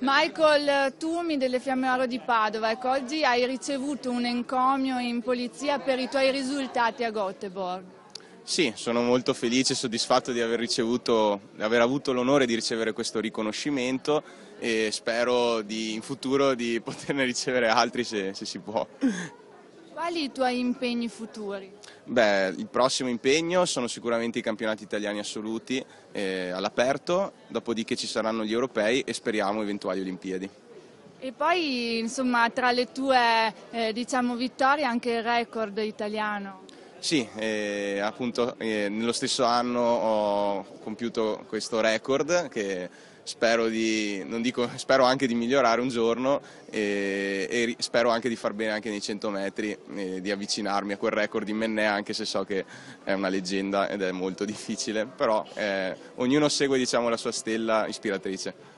Michael tu mi delle Fiamme Fiammaro di Padova, ecco, oggi hai ricevuto un encomio in polizia per i tuoi risultati a Göteborg. Sì, sono molto felice e soddisfatto di aver, ricevuto, di aver avuto l'onore di ricevere questo riconoscimento e spero di, in futuro di poterne ricevere altri se, se si può. Quali i tuoi impegni futuri? Beh, il prossimo impegno sono sicuramente i campionati italiani assoluti eh, all'aperto, dopodiché ci saranno gli europei e speriamo eventuali Olimpiadi. E poi, insomma, tra le tue eh, diciamo, vittorie anche il record italiano. Sì, eh, appunto eh, nello stesso anno ho compiuto questo record che spero, di, dico, spero anche di migliorare un giorno e, e, spero anche di far bene anche nei 100 metri e di avvicinarmi a quel record in Mennea anche se so che è una leggenda ed è molto difficile, però eh, ognuno segue diciamo, la sua stella ispiratrice.